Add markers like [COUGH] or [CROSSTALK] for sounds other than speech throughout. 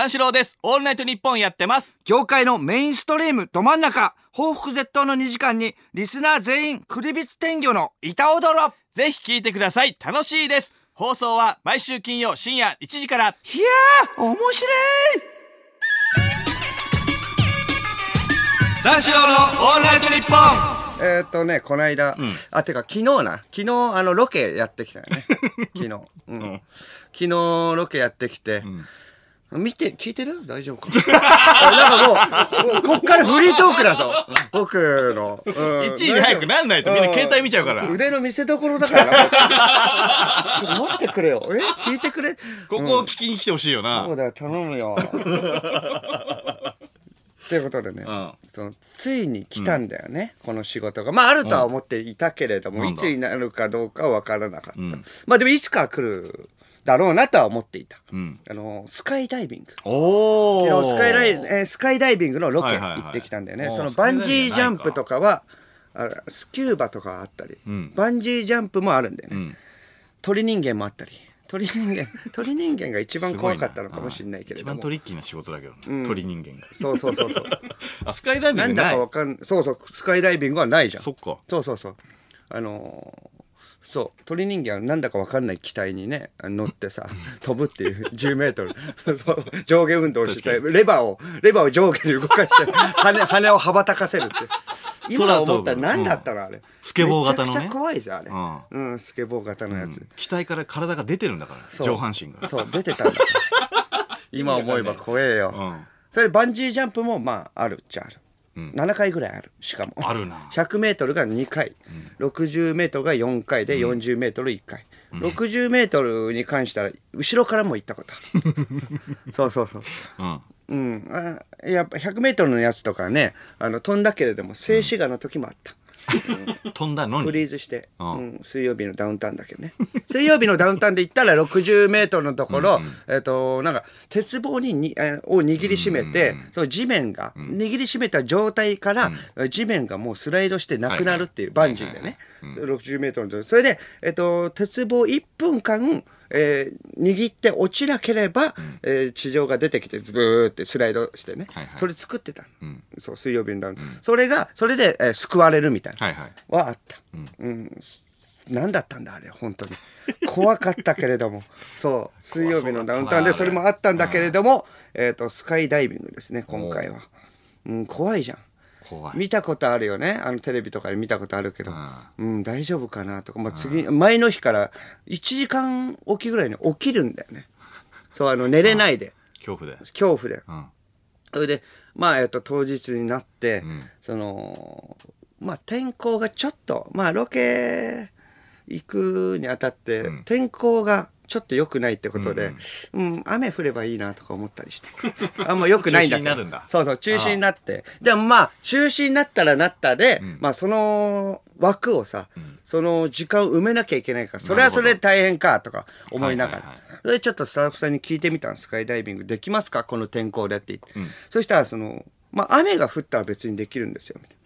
三四郎です。オールナイトニッポンやってます。業界のメインストリームど真ん中、報復絶倒の2時間に、リスナー全員、クリビツ天魚の板踊ろぜひ聞いてください。楽しいです。放送は毎週金曜深夜1時から。いやー、面白い三四郎のオールナイトニッポンえっ、とね、この間、うん、あ、てか昨日な、昨日あのロケやってきたよね。[LAUGHS] 昨日、うん。昨日ロケやってきて、うん見て、聞いてる大丈夫か [LAUGHS] なんかもう、こっからフリートークだぞ。[LAUGHS] 僕の。うん、1位に早くなんないとみんな携帯見ちゃうから。腕の見せ所だから。ちょっと待ってくれよ。え聞いてくれここを聞きに来てほしいよな、うん。そうだよ、頼むよ。[LAUGHS] ということでね、うん、そのついに来たんだよね、この仕事がまああるとは思っていたけれども、いつになるかどうかは分からなかった、まあでもいつか来るだろうなとは思っていた。うん、あのスカイダイビング。昨日スカイえー、スカイダイビングのロケ行ってきたんだよね。はいはいはい、そのバンジージャンプとかは、あスキューバとかあったり、うん、バンジージャンプもあるんだよね。うん、鳥人間もあったり。鳥人間 [LAUGHS] 鳥人間が一番怖かったのかもしれないけれども一番トリッキーな仕事だけど、ねうん、鳥人間がそうそうそうそう [LAUGHS] あスカイダイビングなんだかわかんそうそうスカイダイビングはないじゃんそっかそうそうそうあのそう鳥人間はなんだか分かんない機体にね乗ってさ [LAUGHS] 飛ぶっていう10メートル [LAUGHS] 上下運動してレバーをレバーを上下に動かして [LAUGHS] 羽羽を羽ばたかせるって。今思ったら何だったのあれ、スケボー型のねめちゃ怖いじゃんあれ、うん、うん、スケボー型のやつ、うん、機体から体が出てるんだから上半身がそう出てたんだ今思えば怖えよ、それバンジージャンプもまああるっちゃある7回ぐらいあるしかもあるな 100m [LAUGHS] が2回、うん、60m が4回で 40m1 回、うん、60m に関しては後ろからも行ったこと [LAUGHS] そうそうそう、うんうん、あやっぱ 100m のやつとかねあの飛んだけれども静止画の時もあった、飛んだのに。フリーズして、うん、水曜日のダウンタウンだけどね。[LAUGHS] 水曜日のダウンタウンで行ったら60メートルのところ、うんうん、えっ、ー、と、なんか、鉄棒にに、えー、を握りしめて、うんうん、その地面が、うん、握りしめた状態から、うん、地面がもうスライドしてなくなるっていう、はいはい、バンジーでね、はいはいはい、60メートルのところ。それで、えっ、ー、と、鉄棒1分間、えー、握って落ちなければ、えー、地上が出てきてズブーってスライドしてね、はいはい、それ作ってた、うん、そう水曜日のダウン、うん、それがそれで、えー、救われるみたいな、はいはい、はあった、うん何だったんだあれ本当に怖かったけれども [LAUGHS] そう水曜日のダウンタウンでそれもあったんだけれども、えーとスカイダイビングですね今回は、うん、怖いじゃん怖い見たことあるよねあのテレビとかで見たことあるけど、うん、大丈夫かなとか、まあ、次、前の日から1時間おきぐらいに起きるんだよねそうあの寝れないで恐怖で恐怖で、それでまあ、えっと、当日になって、うん、そのまあ天候がちょっとまあロケ行くにあたって、天候がちょっと良くないってことで、うん、うん、雨降ればいいなとか思ったりして。[LAUGHS] あ、んま良くないんだ中止になるんだ。そうそう、中止になって。でもまあ、中止になったらなったで、うん、まあその枠をさ、うん、その時間を埋めなきゃいけないから、それはそれで大変かとか思いながら。それちょっとスタッフさんに聞いてみたんスカイダイビングできますかこの天候でって言って。そしたら、その、まあ雨が降ったら別にできるんですよ、みたいな。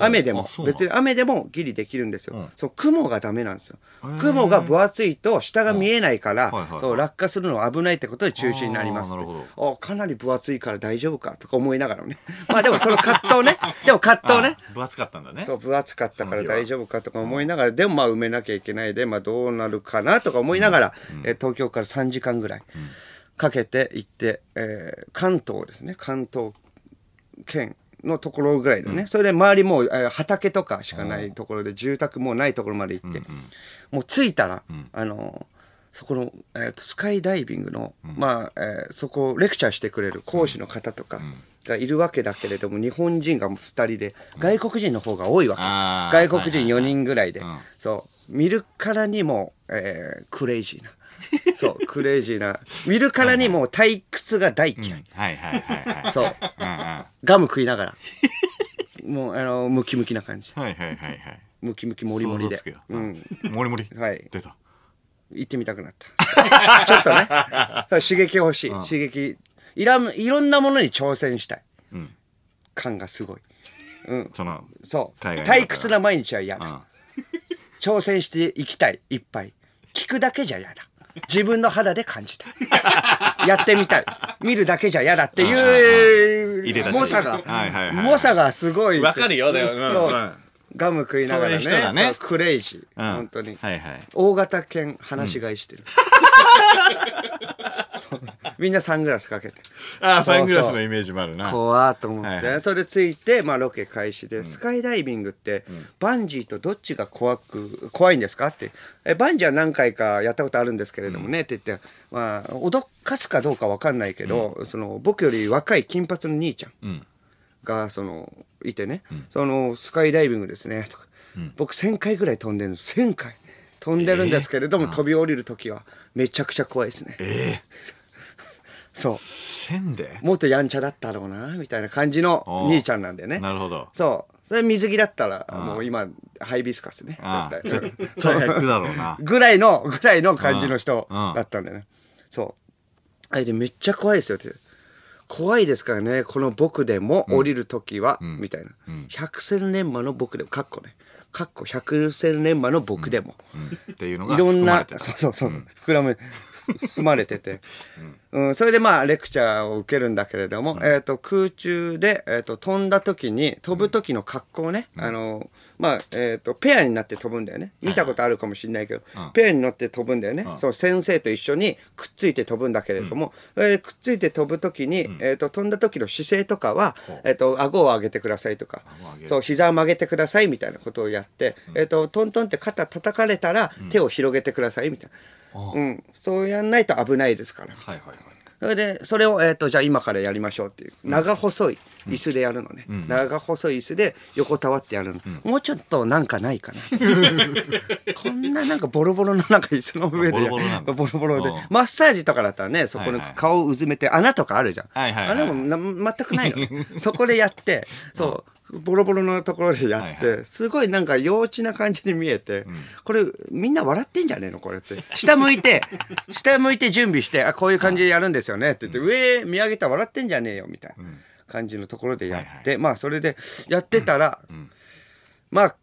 雨でも。別に雨でもギリできるんですよ。そう、雲がダメなんですよ。雲が分厚いと下が見えないから、そう、落下するのは危ないってことで中止になりますっあかなり分厚いから大丈夫かとか思いながらね。[LAUGHS] まあでもその葛藤ね。[LAUGHS] でも葛藤ね。分厚かったんだね。そう、分厚かったから大丈夫かとか思いながら、でもまあ埋めなきゃいけないで、まあどうなるかなとか思いながら、え東京から3時間ぐらいかけて行って、え関東ですね、関東県のところぐらいだね、うん、それで周りもう畑とかしかないところで住宅もないところまで行って、うんうん、もう着いたら、うん、あのそこの、えーと、スカイダイビングの、うん、まあえー、そこをレクチャーしてくれる講師の方とか。がいるわけだけれども日本人が2人で外国人の方が多いわけ、外国人4人ぐらいで、そう見るからにも、えー、クレイジーな、[LAUGHS] そうクレイジーな見るからにもう退屈が大嫌い、はいはいはいはいそう、うんガム食いながらもうあのムキムキな感じはいはいはいはいムキムキモリモリでうん、もりもりはい出た行ってみたくなった [LAUGHS] ちょっとねそう刺激欲しい刺激いらんいろんなものに挑戦したい、ん感がすごいそのそう退屈な毎日は嫌だ、挑戦していきたいいっぱい聞くだけじゃ嫌だ自分の肌で感じた [LAUGHS] やってみたい見るだけじゃ嫌だっていう猛者が猛者がすごいわかるよだよ、うん、そう、うんガム食いながらね。ううねクレイジー。うん本当に。はいはい大型犬、話し飼いしてる。[LAUGHS] みんなサングラスかけて。ああ、サングラスのイメージもあるな。怖っと思って、はいはそれでついて、まあ、ロケ開始で、スカイダイビングって、バンジーとどっちが怖く怖いんですかってえバンジーは何回かやったことあるんですけれどもね、って言って、まあ、脅かすかどうか分かんないけど、その僕より若い金髪の兄ちゃん、うんがそのいてね、そのスカイダイビングですねとか、僕1,000回ぐらい飛んでるんです1,000回飛んでるんですけれども、飛び降りる時はめちゃくちゃ怖いですね。えー [LAUGHS] そう線でもっとやんちゃだったろうなみたいな感じの兄ちゃんなんでねなるほどそうそれ水着だったらもう今ハイビスカスね絶対そうやくだろうな [LAUGHS] ぐらいのぐらいの感じの人だったんでねそうあれでめっちゃ怖いですよって怖いですからね、この僕でも降りるときは、みたいな。百戦錬磨の僕でも、かっこね。かっこ百戦錬磨の僕でも。っていうのがいろんな、そうそうそう、膨らむ、[LAUGHS] 含まれてて。うん、それでまあレクチャーを受けるんだけれども、うん、えー、と空中で、えー、と飛んだ時に飛ぶ時の格好ね、うん、あのまあえー、とペアになって飛ぶんだよね見たことあるかもしれないけど、はい、ペアに乗って飛ぶんだよね、その先生と一緒にくっついて飛ぶんだけれども、うん、えー、くっついて飛ぶ時に、えー、と飛んだ時の姿勢とかは、えー、と顎を上げてくださいとかそう膝を曲げてくださいみたいなことをやって、えー、とトントンって肩叩かれたら手を広げてくださいみたいな。うん、そうやんないと危ないですから。はいはいはい。それで、それを、えっ、と、じゃあ今からやりましょうっていう。長細い椅子でやるのね。長細い椅子で横たわってやるの。もうちょっとなんかないかな。[LAUGHS] こんななんかボロボロのなんか椅子の上で。ボロボロボロボロで。マッサージとかだったらね、そこの顔をうずめて、穴とかあるじゃん。穴もな全くないの。[LAUGHS] そこでやって、そう。ボロボロのところでやって、はいはい、すごいなんか幼稚な感じに見えて、うん、これみんな笑ってんじゃねえのこれって下向いて [LAUGHS] 下向いて準備してあこういう感じでやるんですよねって言って、うん、上見上げたら笑ってんじゃねえよみたいな感じのところでやって、はいはい、まあそれでやってたら、うん、まあ、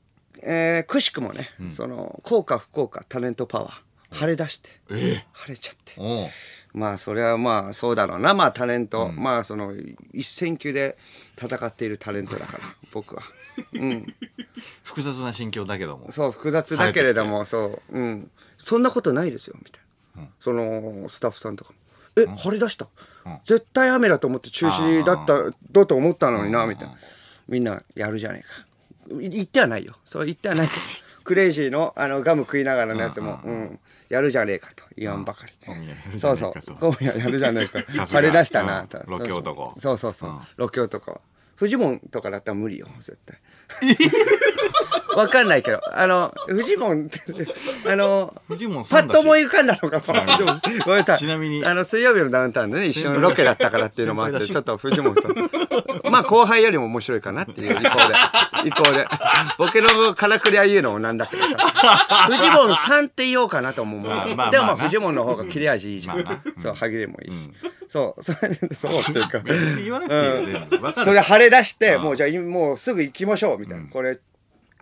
えー、くしくもね、その効果不効果タレントパワー。腫れ出して、晴腫れちゃってまあそれはまあそうだろうなまあタレント、まあその一線級で戦っているタレントだから [LAUGHS] 僕は、うん、複雑な心境だけどもそう複雑だけれどもそううんそんなことないですよみたいな、そのスタッフさんとかも「え、うん、腫れ出した、絶対雨だと思って中止だっただと思ったのにな」みたいなみんなやるじゃねえか言ってはないよそう言ってはないです [LAUGHS] クレイジーのあのガム食いながらのやつもうんやるじゃねえかと言わんばかり。そうそう。小宮やるじゃねえか。され出したなと。ロケ男。そうそうそう。ロケ男。フジモンとかだったら無理よ、絶対。[LAUGHS] [LAUGHS] わかんないけど。あの、フジモンって、あの、フジモンパッと思い浮かんだのかも。ごめんなさい。ちなみに。あの、水曜日のダウンタウンでね、一緒のロケだったからっていうのもあって、ちょっとフジモンさん。まあ、後輩よりも面白いかなっていう [LAUGHS] 意向で。意向で。ボケのからくりは言うのもなんだけどさ。フジモンさんって言おうかなと思う。でも、まあ、フジモンの方が切れ味いいじゃん。そう、歯切れもいい。そう、そうっていうか。言わなくていいそれ腫れ出して、もうじゃあ、もうすぐ行きましょう、みたいな。これ、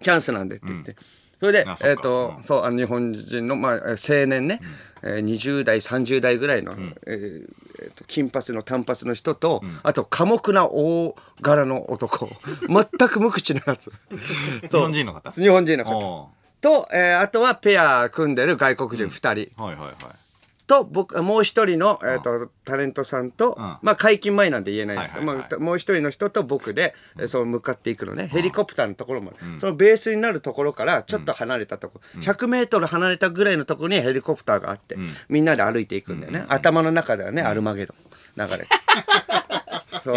チャンスなんでって言って。それで、えっ、と、そう、あの日本人の、まあ、青年ね、えー、20代、30代ぐらいの、えーえーと金髪の短髪の人と、あと、寡黙な大柄の男。[LAUGHS] 全く無口なやつ。[LAUGHS] 日本人の方日本人の方。と、えー、あとはペア組んでる外国人2人。はいはいはい。と僕もう一人の、えーと、タレントさんと、うん、まあ、解禁前なんで言えないんですけど、はいはいはい、もう一人の人と僕で、うん、その向かっていくのね、ヘリコプターのところまで、そのベースになるところからちょっと離れたとこ、うん、100メートル離れたぐらいのところにヘリコプターがあって、みんなで歩いていくんだよね、頭の中ではね、アルマゲドン流れて。[LAUGHS] そ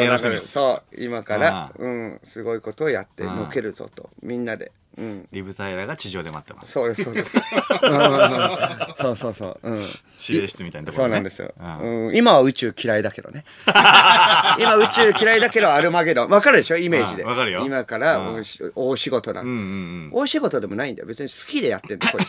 う今から、うん、すごいことをやってのけるぞとみんなでうん、リブ・ザイラが地上で待ってますそうですそうです [LAUGHS] そうそうそう、うん、指令室みたいなところ、そうなんですよ、うん、今は宇宙嫌いだけどね [LAUGHS] 今宇宙嫌いだけどアルマゲドンわかるでしょイメージで分かるよ今から大仕事だ。ん、大仕事でもないんだよ別に好きでやってんだ [LAUGHS] こい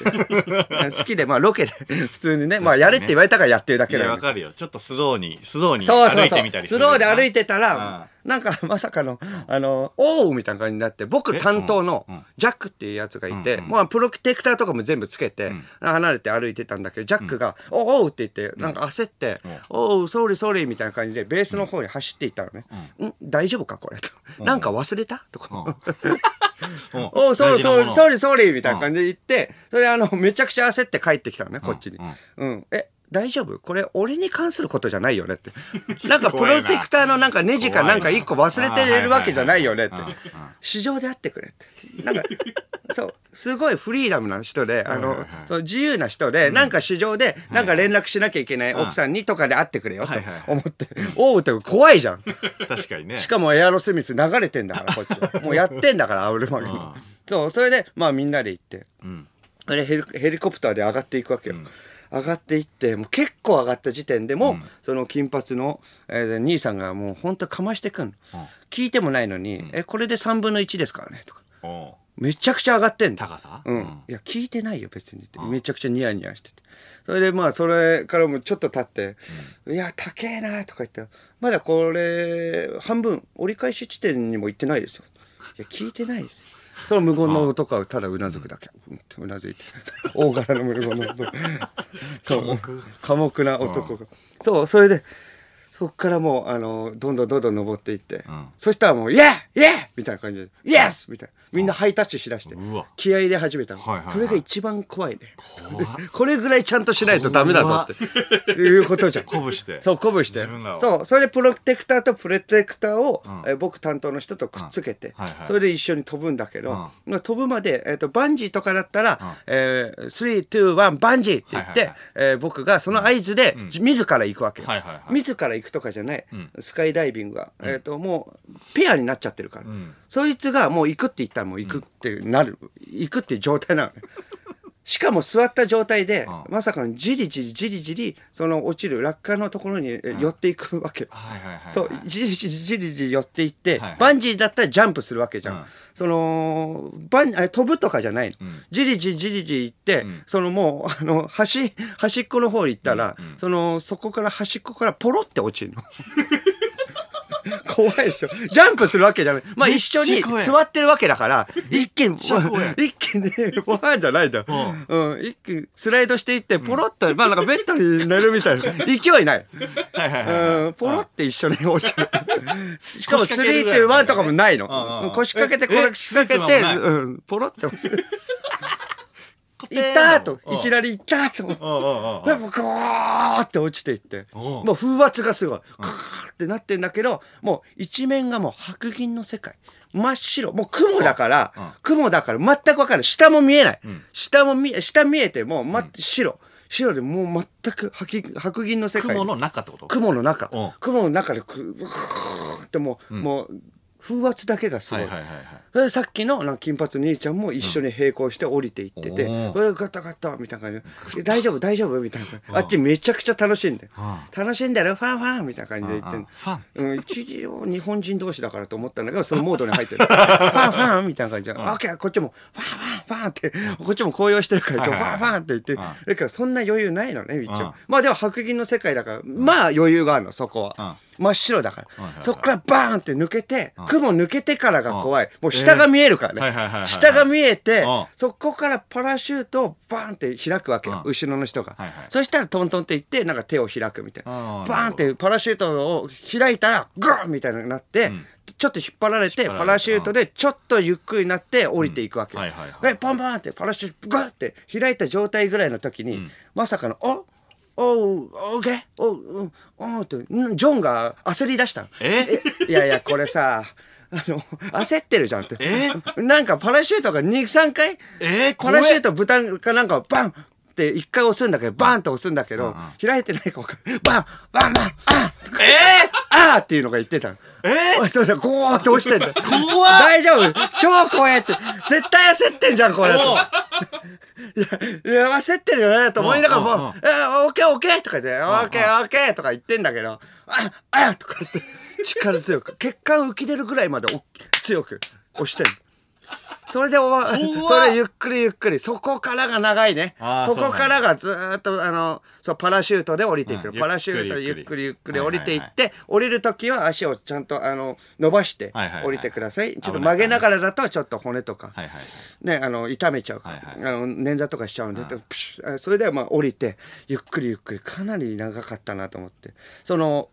つ好きでまあロケで普通にねまあやれって言われたからやってるだけだよ、ね、かるよちょっとスローにスローに歩いてみたりスローで歩いてたら、なんかまさかの、あの、おうみたいな感じになって、僕担当のジャックっていうやつがいて、もうプロテクターとかも全部つけて、離れて歩いてたんだけど、ジャックが、おうおうって言って、なんか焦って、おう、ソーリーソーリーみたいな感じで、ベースの方に走っていったのね。ん大丈夫かこれと。なんか忘れたとか。[LAUGHS] おう、そうそう、ソーリーソーリーみたいな感じで言って、それあの、めちゃくちゃ焦って帰ってきたのね、こっちに。うん。え、大丈夫これ俺に関することじゃないよねって [LAUGHS] なんかプロテクターのなんかネジかなんか一個忘れてるわけじゃないよねって市場であってくれってなんか [LAUGHS] そうすごいフリーダムな人であの、そう自由な人で、なんか市場でなんか連絡しなきゃいけない奥さんにとかで会ってくれよと思って、おうって怖いじゃん確かにねしかもエアロスミス流れてんだからこっち [LAUGHS] もうやってんだからアウルマグそうそれでまあみんなで行って、うん、ヘリヘリコプターで上がっていくわけよ、うん上がっていってもう結構上がった時点でも、うん、その金髪の、えー、兄さんがもう本当かましてくん、うん、聞いてもないのに、うん、えこれで3分の1ですからね」とか。めちゃくちゃ上がってん高さ、うん、うん、いや聞いてないよ別にって、めちゃくちゃニヤニヤしててそれでまあそれからもちょっと経って「いや高えな」とか言って「まだこれ半分折り返し地点にも行ってないですよ」「いや聞いてないですよ」その無言の男はただうなずくだけ、うん、ってうなずいて大柄の無言の男 [LAUGHS] 寡黙寡黙な男がそうそれでそこからもう、あの、どんどんどんどん登っていって、うん、そしたらもう、イエーイエーみたいな感じで、イエスみたいな。みんなハイタッチしだして、気合入れ始めた、はいはい、それが一番怖いね。[LAUGHS] これぐらいちゃんとしないとダメだぞっていうことじゃん。鼓舞して。そう、鼓舞して。そう、それでプロテクターとプロテクターを、うん、え僕担当の人とくっつけて、うんはいはい、それで一緒に飛ぶんだけど、うん、まあ、飛ぶまで、えーと、バンジーとかだったら、リー、ツー、ワン、バンジーって言って、はいはいはい、えー、僕がその合図で、自ら行くわけはいはいはい、自ら行行くとかじゃない、スカイダイビングはえー、ともうペアになっちゃってるから、そいつがもう行くって言ったらもう行くってなる、行くっていう状態なのしかも座った状態で、うん、まさかのじりじりじりじりその落ちる落下のところに寄っていくわけ、そうじりじりじりじり寄っていって、はいはい、バンジーだったらジャンプするわけじゃん、うん、そのバン飛ぶとかじゃないの、じりじりじりじり行って、うん、そのもうあの端端っこの方に行ったら、うんうん、そのそこから端っこからポロって落ちるの。怖いでしょ。ジャンプするわけじゃない。まあ一緒に座ってるわけだから、一気に、一気に、怖いじゃないじゃん。うん、一気にスライドしていって、ポロッと、まあなんかベッドに寝るみたいな。勢いない。はいはいはい。ポロって一緒に落ちる。しかも3ワンとかもないの。腰掛けて、腰掛けて、ポロって落ちる。いたと、いきなりいたと。ふもう、ーって落ちていって、もう風圧がすごい、ガーってなってんだけど、もう一面がもう白銀の世界。真っ白。もう雲だから、雲だから全くわかんない。下も見えない。下も見、下見えても、ま、白。白でもう全く白銀の世界。雲の中ってこと雲の中。雲の中で、く、ってもう、もう、風圧だけがすごい,、はさっきのな金髪兄ちゃんも一緒に並行して降りていってて「うん、ガタガタ」みたいな感じで「大丈夫大丈夫」みたいなあっちめちゃくちゃ楽しいんで「楽しんでるファンファン」みたいな感じで言ってんファン、うん、一応日本人同士だからと思ったんだけどそのモードに入ってる「[LAUGHS] ファンファン」みたいな感じで「オッケーこっちもファンファンファン」ってこっちも高揚してるから「ファンファン」って言ってだからそんな余裕ないのね一応まあでも白銀の世界だからまあ余裕があるのそこは。真っ白だから、はいはい、そこからバーンって抜けて、雲抜けてからが怖いもう下が見えるからね、えー下が見えてそこからパラシュートをバーンって開くわけよ後ろの人が、はいはい、そしたらトントンっていってなんか手を開くみたいなバーンってパラシュートを開いたらグーンみたいになって、うんちょっと引っ張られてパラシュートでちょっとゆっくりなって降りていくわけ、うんはいはい、でパンパンってパラシュートガって開いた状態ぐらいの時に、うん、まさかの「おおう、オーケー、おう、おう、って、ジョンが焦り出したえいやいや、これさ、あの、焦ってるじゃんって。えなんかパラシュートが2、3回えパラシュート豚かなんかバンって一回押すんだけど、バンと押すんだけど、開いてないかバンバンバンあえー、あーっていうのが言ってた。えー、そうだ、こうって落ちてんだ。怖大丈夫超怖えって。絶対焦ってんじゃん、これ。いや、いや、焦ってるよね、と思いながらもう、えー、オッケーオッケーとか言って、オッケーオッケーとか言ってんだけど、あ、あとかって、力強く、血管浮き出るぐらいまで強く押してる。それで終わそれゆっくりゆっくりそこからが長いねそこからがずっとあのそうパラシュートで降りていく、うん、パラシュートゆっくりゆっくり降りていって、はいはいはい、降りる時は足をちゃんとあの伸ばして降りてくださいはいはいはい、ちょっと曲げながらだとちょっと骨とか、はいはいねあの痛めちゃうから、はいはい、あの捻挫とかしちゃうんで、はい、それでまあ降りてゆっくりゆっくりかなり長かったなと思ってその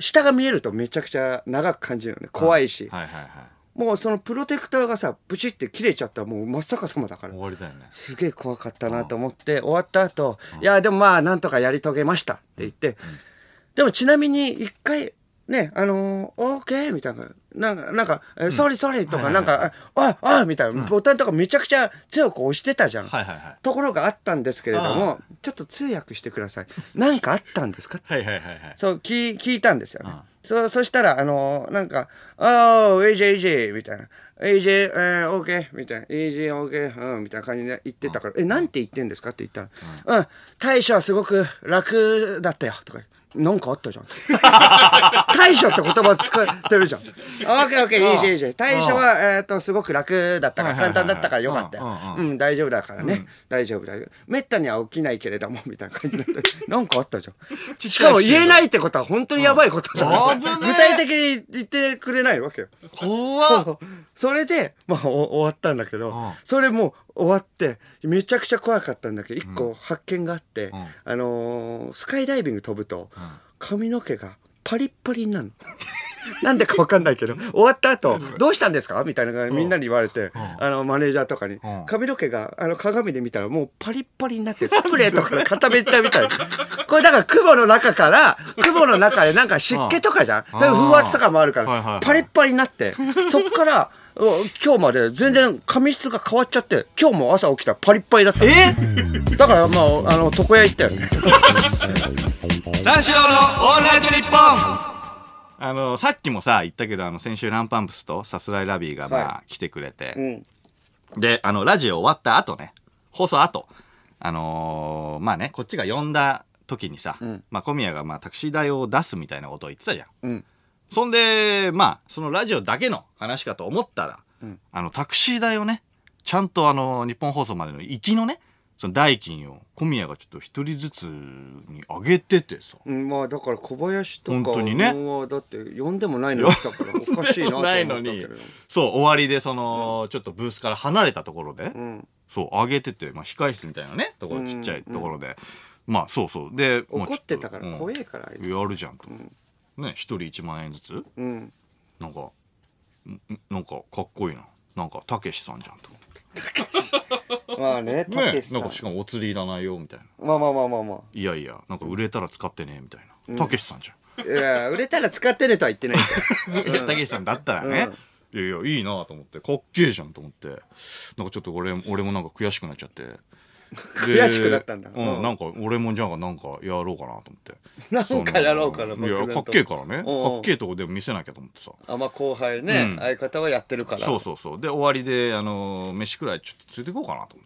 下が見えるとめちゃくちゃ長く感じるよね怖いし、はいはいはいはいもうそのプロテクターがさブチって切れちゃったらもう真っ逆さまだから終わりだよねすげえ怖かったなと思って終わった後、いやでもまあなんとかやり遂げましたって言って、うん、でもちなみに一回ねあのー、OK みたいななんか、なんか、えソーリーソーリーとか、なんか、あ、あ、みたいな、ボタンとかめちゃくちゃ強く押してたじゃん。ところがあったんですけれども、ちょっと通訳してください。なんかあったんですかはいはいはい。そう、聞聞いたんですよね。そ、そしたら、あのー、なんか、あー、イジェイみたいな。イェイ、えー、ケーみたいな。イジオーケー、うん、みたいな感じで言ってたから、え、なんて言ってんですかって言ったら、うん、大将はすごく楽だったよ、とか。なんかあったじゃん。大将って言葉使ってるじゃん。オッケーオッケー、いいじゃん、いいじゃん。大将は、えっ、と、すごく楽だったから、簡単だったからよかったよ。うん、大丈夫だからね。大丈夫だよ。めったには起きないけれども、みたいな感じになって、[LAUGHS] なんかあったじゃん。しかも言えないってことは本当にやばいことじゃん。具体的に言ってくれないわけよ。怖っそれで、まあ、終わったんだけど、それもう、終わってめちゃくちゃ怖かったんだけど一個発見があって、うん、あのー、スカイダイビング飛ぶと髪の毛がパリッパリになるの。[LAUGHS] なんでか分かんないけど、終わった後、どうしたんですかみたいなみんなに言われて、あの、マネージャーとかに、髪の毛が、あの、鏡で見たらもうパリッパリになって、[LAUGHS] スプレーとかで固めたみたい。これだから雲の中から、雲の中でなんか湿気とかじゃんそういう風圧とかもあるから、パリッパリになって、そっから、今日まで全然髪質が変わっちゃって今日も朝起きたらパリッパリだったえだからまああの床屋行ったよね三四郎のオールナイトニッポンあのさっきもさ言ったけどあの先週ランパンプスとさすらいラビーがまあ、はい、来てくれて、うん、であのラジオ終わった後ね放送後あのー、まあねこっちが呼んだ時にさ、うん、まあ、小宮がまあタクシー代を出すみたいなことを言ってたじゃん、うんそんで、まあ、そのラジオだけの話かと思ったら、うん、あの、タクシー代をね、ちゃんとあの、日本放送までの行きのね、その代金を小宮がちょっと一人ずつに上げててさ、うん、まあだから小林とか本当にねだって呼んでもないのに来たからおかしいなと思 [LAUGHS] ないのにそう終わりでその、うん、ちょっとブースから離れたところで、うん、そう上げてて、まあ、控室みたいなねところちっちゃいところで、まあそうそうで怒ってたから怖えから、やるじゃんと、うん、ね1人1万円ずつ、うん、なんかなんかかっこいいななんかたけしさんじゃんと思まあね [LAUGHS] たけしなんかしかもお釣りいらないよみたいなまあまあまあまあまあいやいやなんか売れたら使ってねみたいなたけしさんじゃんいや売れたら使ってねとは言ってない [LAUGHS] たけしさんだったらね、うん、いやいやいいなと思ってかっけえじゃんと思ってなんかちょっと俺俺もなんか悔しくなっちゃって悔しくなったんだ、うん、うん、なんか俺もじゃあなんかやろうかなと思ってなんかやろうかないやかっけえからねかっけえとこでも見せなきゃと思ってさあまあ後輩ね、うん、相方はやってるからそうそうそうで終わりであの飯くらいちょっとついていこうかなと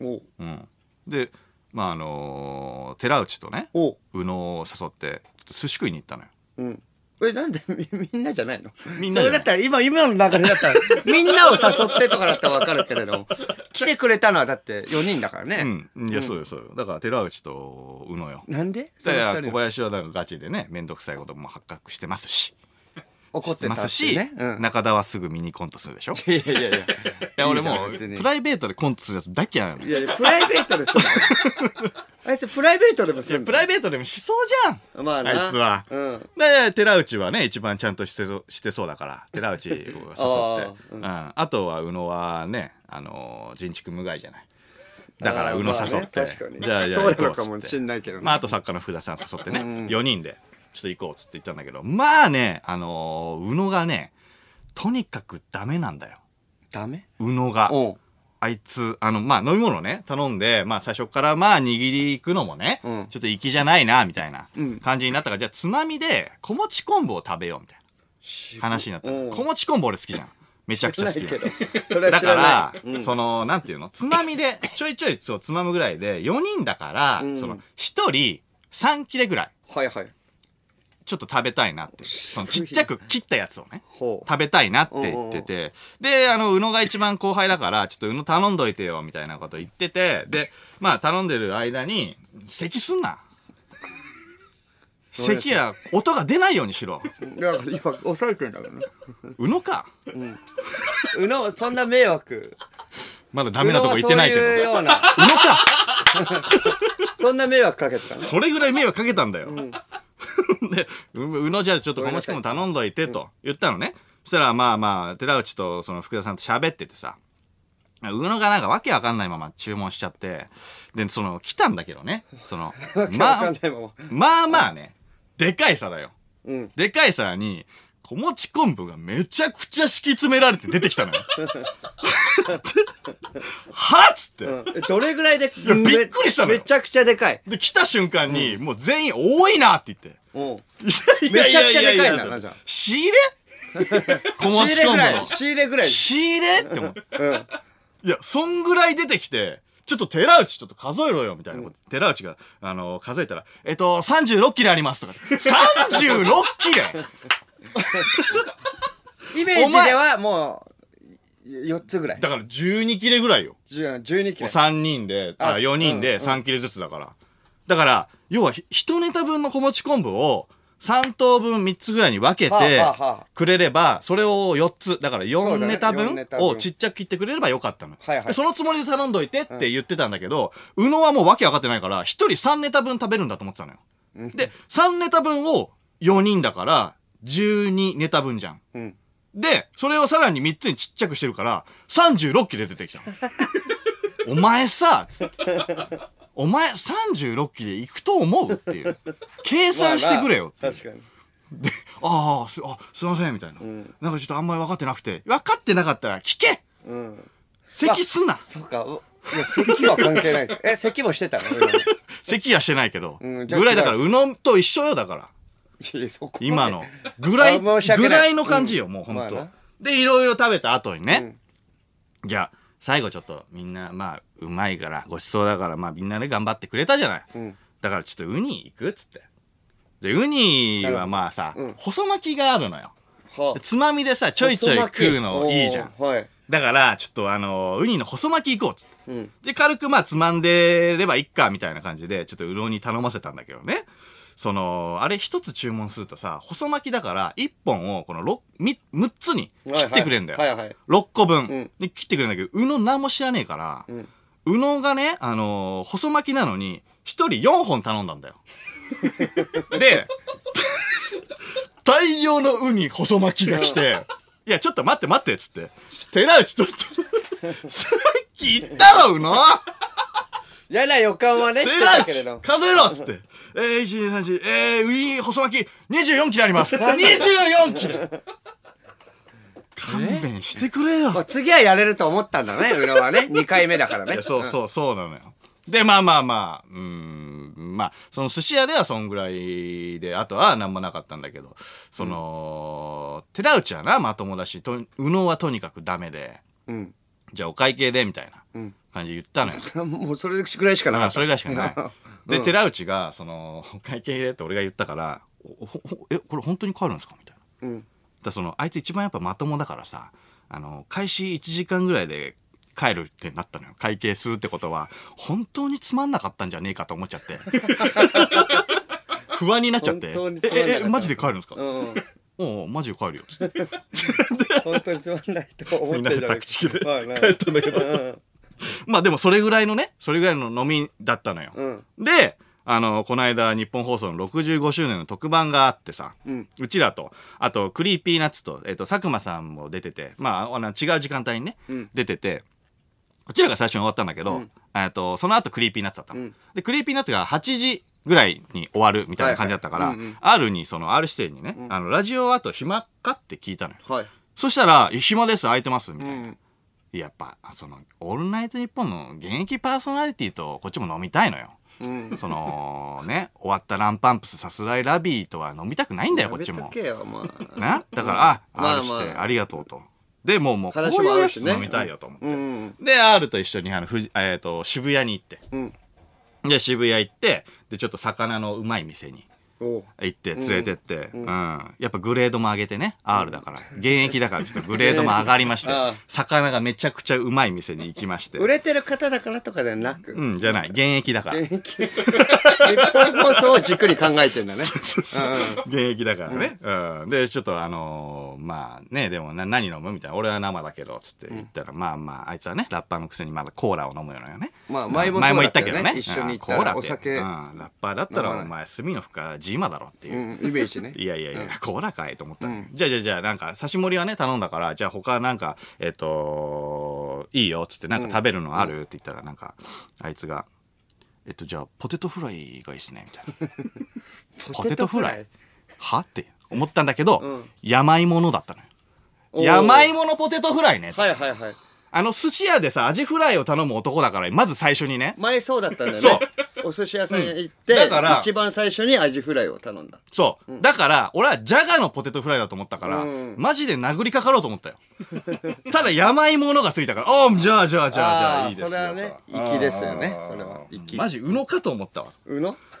思っておう、うん、でまああのー、寺内とね宇野を誘ってちょっと寿司食いに行ったのよ、うん、え、なんでみみんなじゃないのみんなそれだったら今、今の流れだったら、[LAUGHS] みんなを誘ってとかだったら分かるけれど、来てくれたのはだって4人だからね。うん、いやそうよそうよだから寺内と宇野よなんでだから小林はなんかガチでね面倒くさいことも発覚してますし怒っしててたますし、うん中田はすぐミニコントするでしょいやいやいやいや。俺もう別にプライベートでコントするやつだけやんいやいや、プライベートですよ。[LAUGHS] あいつプライベートでもプライベートでもしそうじゃん。まああいつは。うん。で、寺内はね、一番ちゃんとしてそしてそうだから、[LAUGHS] 寺内を誘って。うん、あとは、宇野はね、あの、人畜無害じゃない。だから宇野誘って、じゃあじゃあ行こうっってまああと作家の福田さん誘ってね、う4人でちょっと行こうっつって言ったんだけどまあねあの宇野がねとにかくダメなんだよダメ宇野があいつ、あの、まあ、飲み物ね、頼んで、まあ、最初からまあ、握り行くのもね、うんちょっと粋じゃないな、みたいな感じになったから、じゃあ、つまみで、小餅昆布を食べよう、みたいな話になったのう小餅昆布俺好きじゃん。めちゃくちゃ好き。だ。だから、うんその、なんていうのつまみで、ちょいちょいそうつまむぐらいで、4人だから、うんその、1人3切れぐらい。はいはいちょっと食べたいなって。[LAUGHS] そのちっちゃく切ったやつをね、食べたいなって言ってて、で、あの、宇野が一番後輩だから、ちょっと宇野頼んどいてよ、みたいなこと言ってて、で、まあ頼んでる間に、咳すんな。咳や音が出ないようにしろ。だから今抑えてんだからね。宇野か。うん。宇野、そんな迷惑。まだダメなとこ行ってないけど。宇野か [LAUGHS] そんな迷惑かけたそれぐらい迷惑かけたんだよ。うん [LAUGHS] で、宇野じゃあちょっと小松君も頼んどいてと言ったのね。そしたらまあまあ、寺内とその福田さんと喋っててさ、宇野がなんかわけわかんないまま注文しちゃって、で、その、来たんだけどね。その、[LAUGHS] まあ、まあまあね、でかい皿よ。うん、でかい皿に、小餅昆布がめちゃくちゃ敷き詰められて出てきたのよ。[LAUGHS] はっつって、うんどれぐらいでいびっくりしたのよめちゃくちゃでかい。で、来た瞬間に、もう全員多いなって言って。めちゃくちゃでかいな仕入れ小仕入れぐ昆らい。布仕入れぐらい。仕入れって思って。うん。いや、そんぐらい出てきて、ちょっと寺内ちょっと数えろよみたいなこと、寺内が、あの数えたら、えっと、36切れありますとか、36切れイメージではもう4つぐらいだから12切れぐらいよ。1 2切れ3人で、ああ4人で3切れずつだから。だから、要は一1ネタ分の小餅昆布を3等分3つぐらいに分けてくれれば、それを4つ、だから4ネタ四分ネタ分をちっちゃく切ってくれればよかったの。はいはいそのつもりで頼んどいてって言ってたんだけど、宇野はもう訳分かってないから、1人3ネタ分食べるんだと思ってたのよ。で、3ネタ分を4人だから、12ネタ分じゃん。うん、で、それをさらに3つにちっちゃくしてるから、36切れ出てきた。[LAUGHS] お前さ、つって。お前36期で行くと思うっていう。計算してくれよ。あ、確かに。で、ああ、す、あ、すいません、みたいな、うん、なんかちょっとあんまり分かってなくて、分かってなかったら聞けうん。咳すんな。そうか。いや、咳は関係ない。え、咳もしてたの [LAUGHS] 咳はしてないけど。うん、ぐらいだから、うのと一緒よ、だから。今の。ぐらい、ぐらいの感じよ、もう本当、で、いろいろ食べた後にね、じゃあ、最後ちょっとみんな、まあ、うまいから、ごちそうだから、まあみんなね、頑張ってくれたじゃない。だからちょっとウニ行くっつって。で、ウニはまあさ、細巻きがあるのよ。つまみでさ、ちょいちょい食うのいいじゃん。だから、ちょっとあの、ウニの細巻き行こうっつって。で、軽くまあ、つまんでればいっか、みたいな感じで、ちょっとうろに頼ませたんだけどね。その、あれ一つ注文するとさ、細巻きだから一本をこの 6, 6つに切ってくれるんだよ。はいはいはいはい、6個分、切ってくれるんだけど、うの何も知らねえから、うん、のがね、あのー、細巻きなのに、一人4本頼んだんだよ。で、大量のうに細巻きが来て、いや、ちょっと待って待って、っつって。寺内ちょっとさっき言ったろ、うの嫌な予感はね、寺内、数えろっつって。えー、1、2、3、4、えー、ウィー細巻き24キロあります。24 [LAUGHS] キロ勘弁してくれよ。次はやれると思ったんだね、裏はね。2回目だからねそうそうそうなのよ。でまあまあまあうんまあその寿司屋ではそんぐらいであとは何もなかったんだけどその、寺内はなまともだしと右はとにかくダメでうん。じゃあお会計でみたいな、うん感じで言ったのよ。[LAUGHS] もうそれぐらいしかなかった。それぐらいしかない。で、[LAUGHS] うん、寺内が、その、[LAUGHS] 会見でって俺が言ったから、え、これ本当に帰るんですかみたいな。うん、だその、あいつ一番やっぱまともだからさ、あの、開始1時間ぐらいで帰るってなったのよ。会計するってことは、本当につまんなかったんじゃねえかと思っちゃって。不安になっちゃって。え、え、マジで帰るんですか、うんおマジで帰るよ」って本当につまんないと思ってみんなで宅地で帰ったんだけど [LAUGHS] まあでもそれぐらいのね、それぐらいの飲みだったのよ。うん、で、あの、この間日本放送の65周年の特番があってさ、うん、うちらと、あと、クリーピーナッツと、えっ、ー、と、佐久間さんも出てて、まあ、あの違う時間帯にね、うん、出てて、うちらが最初に終わったんだけど、え、うん、とその後クリーピーナッツだったの、うん、でクリーピーナッツが8時ぐらいに終わるみたいな感じだったから、はい R にその R 視点にね、うん、あのラジオあと暇かって聞いたのよ、はい、そしたら「暇です空いてます」みたいな、うんやっぱその「オールナイトニッポン」の現役パーソナリティとこっちも飲みたいのよ。うん、そのね終わったランパンプスさすらいラビーとは飲みたくないんだよこっちも。まあ、なだから、うん、あ R してありがとうと。でもうもうこういうやつ飲みたいよと思って、ねうんで R と一緒にあのふ、えーと、と渋谷に行って、うん、で渋谷行ってでちょっと魚のうまい店に行って連れてって、うんやっぱグレードも上げてね R だから現役だからちょっとグレードも上がりまして [LAUGHS] 魚がめちゃくちゃうまい店に行きまして売れてる方だからとかではなくうんじゃない現役だから現役日本放送を考えてんだね [LAUGHS] 現役だからね、うん、うん、でちょっとあのー、まあねでもな何飲むみたいな俺は生だけどつって言ったら、うん、まあまああいつはねラッパーのくせにまだコーラを飲むようねまあ前も、ね、前も言ったけどね一緒に行ったらお酒、うん、ラッパーだったらお前炭の深ち今だろっていう、うん、イメージね [LAUGHS] いやいやいや、うん、コーかいと思った、うん、じゃあじゃあじゃあなんか刺し盛りはね頼んだからじゃあ他なんかえっ、ー、といいよっつってなんか食べるのある、って言ったらなんかあいつが「えっとじゃあポテトフライがいいっすね」みたいな [LAUGHS] ポテトフライはって思ったんだけど、うん、山芋のだったのよ山芋のポテトフライねはいはいはいあの寿司屋でさ、アジフライを頼む男だから、まず最初にね。前そうだったんだよね。そう。お寿司屋さん行って、うん、だから、一番最初にアジフライを頼んだ。そう。うん、だから、俺はジャガのポテトフライだと思ったから、うん、マジで殴りかかろうと思ったよ。[LAUGHS] ただ、山芋のがついたから、おじゃあじゃあじゃあじゃあいいですそれはね、粋ですよね。それは。粋。マジ、うのかと思ったわ。うの [LAUGHS]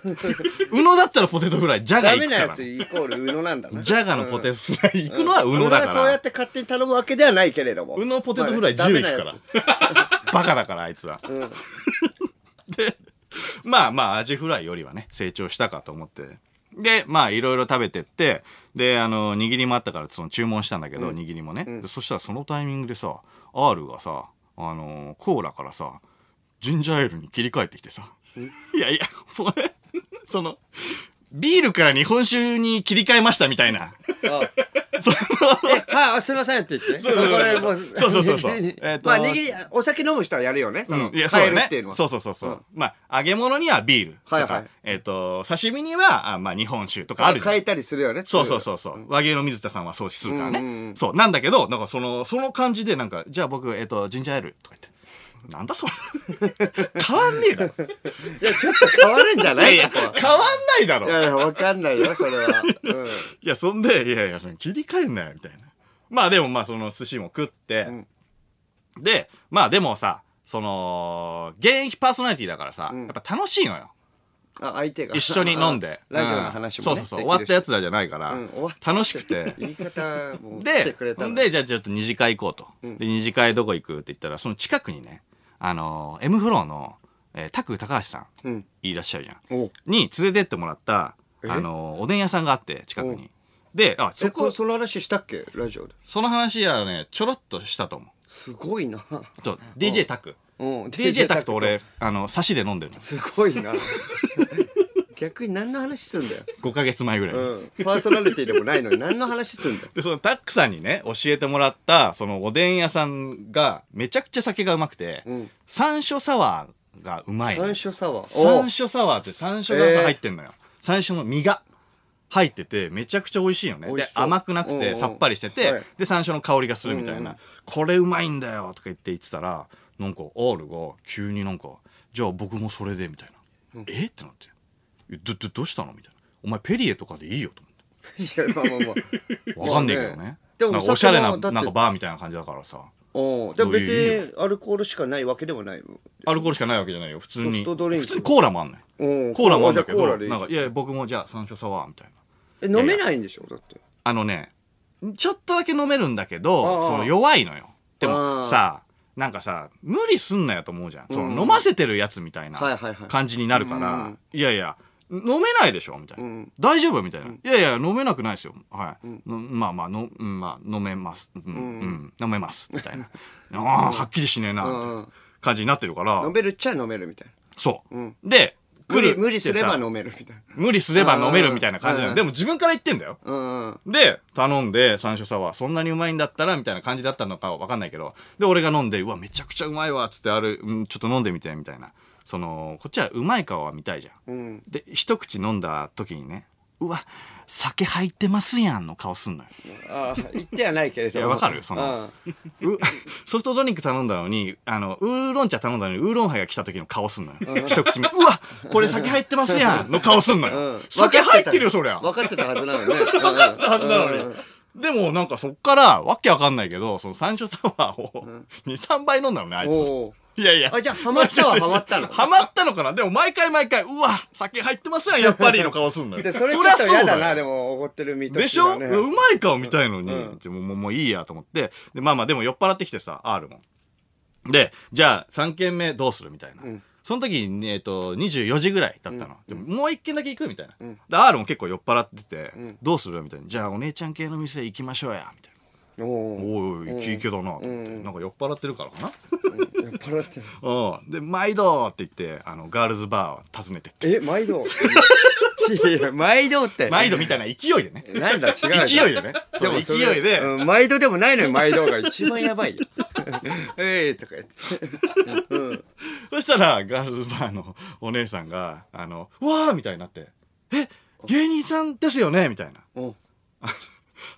宇野だったらポテトフライ、じゃがダいメなやつイコール宇野なんだな。じゃがのポテトフライ行くのは宇野だから。俺がそうやって勝手に頼むわけではないけれども。宇野ポテトフライ10いくから。バカだから、あいつは。[LAUGHS] で、まあまあ、アジフライよりはね、成長したかと思って。で、まあ、いろいろ食べてって、で、あの、握りもあったから、その注文したんだけど、握りもね、でそしたらそのタイミングでさ、R がさ、あの、コーラからさ、ジンジャーエールに切り替えてきてさ。いやいや、それ、その、ビールから日本酒に切り替えましたみたいな。そのああ、すみませんって言って。そうそうそうそう。えっと。まあ、握り、お酒飲む人はやるよね。その、いや、そうね。そうそうそうそう。まあ、揚げ物にはビールはいはい。えっと、刺身には、まあ、日本酒とかある。変えたりするよね。そうそうそうそう。和牛の水田さんはそうするからね。そう。なんだけど、なんかその、その感じで、なんか、じゃあ僕、えっと、ジンジャーエールとか言って。なんだそれ [LAUGHS] 変わんねえだろいや、ちょっと変わるんじゃないいやいや変わんないだろいやいや、わかんないよ、それは。うん。やそんでいやいやその切り替えんなよみたいなまあでもまあその寿司も食って、でまあでもさその現役パーソナリティだからさ、んやっぱ楽しいのよあ、相手が。一緒に飲んで [LAUGHS] ラジオの話もね。うんそうそうそう終わったやつ。らじゃないから、うん終わった楽しくて言い方も来てでくれたほで、じゃあちょっと二次会行こうと、で二次会どこ行くって言ったらその近くにねあの M フローの、えー、タク高橋さん、うんいらっしゃるじゃんに連れてってもらったあのおでん屋さんがあって近くにであそこその話したっけラジオでその話はねちょろっとしたと思うすごいなそう DJ タクうん DJ タクと俺あの差しで飲んでるのすごいな逆に何の話すんだよ、5か月前ぐらいうん、パーソナリティでもないのに何の話すんだよでそのタックさんにね教えてもらったそのおでん屋さんがめちゃくちゃ酒がうまくて、うん山椒サワーがうまい山椒サワー山椒サワーって山椒が入ってんのよ、山椒の実が入っててめちゃくちゃ美味しいよねで甘くなくてさっぱりしてて、はいで山椒の香りがするみたいな、これうまいんだよとか言って言ってたらなんか R が急になんかじゃあ僕もそれでみたいな、えってなってどどどうしたのみたいなお前ペリエとかでいいよと思って [LAUGHS] いやまあまあまあ [LAUGHS] わかんねえけどね、でもなんかおしゃれななんかバーみたいな感じだからさおでも別にアルコールしかないわけでもないアルコールしかないわけじゃないよ普通に普通にコーラもあんねんコーラもあんだけどなんかいや僕もじゃあ山椒サワーみたいなえ飲めないんでしょだってあのねちょっとだけ飲めるんだけどその弱いのよでもさなんかさ無理すんなよと思うじゃん、その飲ませてるやつみたいな感じになるから、いやいや飲めないでしょみたいな、うん、大丈夫みたいな、うん、いやいや飲めなくないですよはい、うん、まあまあの、まあ、飲めます、うんうん飲めますみたいな [LAUGHS] ああはっきりしねえなみたいな感じになってるから飲めるっちゃ飲めるみたいなそう、で無理無理すれば飲めるみたいな無理すれば飲めるみたいな感じなのでも自分から言ってんだよ、で頼んで山椒サワーそんなにうまいんだったらみたいな感じだったのかわかんないけどで俺が飲んでうわめちゃくちゃうまいわっつってある、うん、ちょっと飲んでみてみたいなそのこっちはうまい顔は見たいじゃん、うん、で一口飲んだ時にねうわ酒入ってますやんの顔すんのよああ言ってはないけれどいやわかるそのソフトドリンク頼んだのにあのウーロン茶頼んだのにウーロン杯が来た時の顔すんのよ、うん、一口目うわこれ酒入ってますやんの顔すんのよ、うん、酒入ってるよそりゃ分かってたはずなのね [LAUGHS] 分かってたはずなのに、うんでもなんかそっからわけわかんないけど、その山椒サワーを2、3杯飲んだのね、あいつ。いやいや。あ、じゃあ、ハマったはハマったのハマったのかなでも、毎回毎回、うわ、酒入ってますやん、[LAUGHS] やっぱりの顔すんのよ。それちょっと嫌だな、でも、怒ってるみたいでしょうまい顔見たいのに、うん、もう、もういいやと思って、で、まあまあ、でも酔っ払ってきてさ、R も。で、じゃあ、3軒目どうするみたいな。うんその時に、えっと、24時ぐらいだったの、うん、でももう一軒だけ行くみたいな、うん、R も結構酔っ払ってて、うん、どうするみたいなじゃあお姉ちゃん系の店行きましょうやみたいなおおいけイケだなと思って、なんか酔っ払ってるからかな酔っ払ってる [LAUGHS] ん、で「毎度!」って言ってあのガールズバーを訪ねてってえ毎度 [LAUGHS] いや毎度って毎度みたいな勢いでねなんだ違う [LAUGHS] 勢いでねでも勢いで、うん、毎度でもないのよ毎度が一番やばいよええとか言って、そしたらガールズバーのお姉さんが「あのわみたいになって「え芸人さんですよね?」みたいな。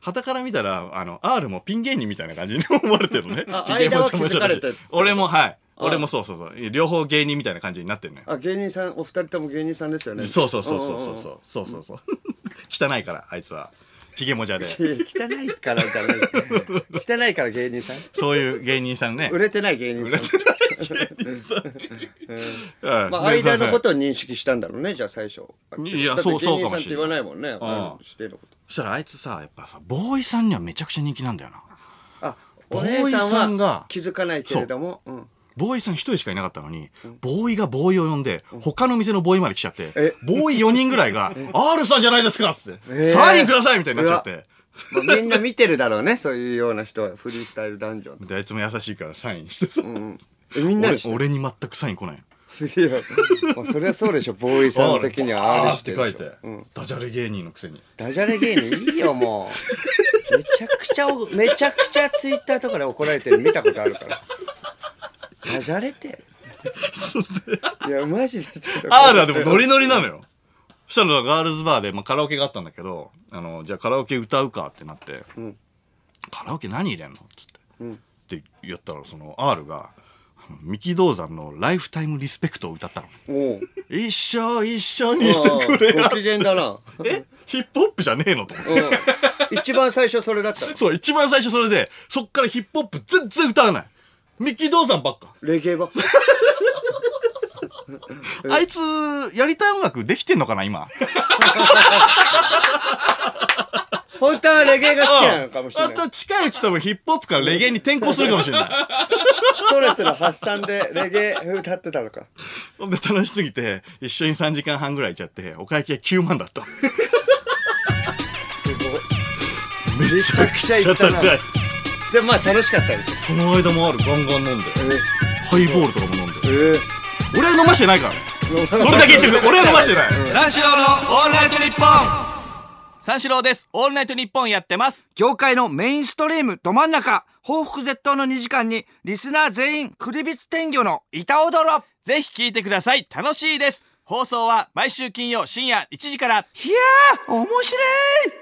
旗から見たらあの R もピン芸人みたいな感じに思われてるのね [LAUGHS] あ、あ、気づかれて俺もはい俺もそうそうそう両方芸人みたいな感じになってるねあ芸人さんお二人とも芸人さんですよね [LAUGHS] そうそうそうそうそうそうそうそうそう [LAUGHS] 汚いからあいつはひげもじゃで汚いからじゃない汚いから芸人さんそういう芸人さんね売れてない芸人さんまあ、間のことを認識したんだろうねじゃあ最初いやそうそうかもしれない言わないもんねしてることそしたらあいつさやっぱさボーイさんにはめちゃくちゃ人気なんだよなあボーイさんが気づかないけれども、ボーイさん一人しかいなかったのに、うん、ボーイがボーイを呼んで、他の店のボーイまで来ちゃって、ボーイ4人ぐらいが「R さんじゃないですか!」っつって、えー、サインください!」みたいになっちゃって。まあ、みんな見てるだろうねそういうような人はフリースタイルダンジョンであいつも優しいからサインしてさ、うんうん、みんな俺に全くサイン来ないいや、まあ、そりゃそうでしょボーイさん的にはあれして書いて、うん、ダジャレ芸人のくせにダジャレ芸人いいよもうめちゃくちゃめちゃくちゃツイッターとかで怒られてる見たことあるからダジャレっていやマジでちょっと R はでもノリノリなのよそしたらガールズバーで、まあ、カラオケがあったんだけどあのじゃあカラオケ歌うかってなって、うん、カラオケ何入れんのっつって、うん、ってやったらその R が「三木道山の「ライフタイムリスペクト」を歌ったの一生一緒にしてくれご機嫌だなえヒップホップじゃねえのと思って一番最初それだったのそう一番最初それでそっからヒップホップ全然歌わない三木道山ばっかレゲエばっかあいつやりたい音楽できてんのかな今 [LAUGHS] 本当はレゲエが好きなのかもしれない。本と近いうち多分ヒップホップからレゲエに転向するかもしれない。ストレスの発散でレゲエ歌ってたのか。ほんで楽しすぎて、一緒に3時間半ぐらいいちゃって、お会計9万だった。めちゃくちゃ行ったな。でまあ楽しかったです。その間もあるガンガン飲んで、ハイボールとかも飲んで。俺は飲ましてないからね。それだけ言ってくれ。俺は飲ましてない。三四郎のオールナイトニッポン三四郎です。オールナイトニッポンやってます。業界のメインストリームど真ん中、報復絶倒の2時間に、リスナー全員、クリビツ天魚の板踊ろぜひ聞いてください。楽しいです。放送は毎週金曜深夜1時から。いやー、面白い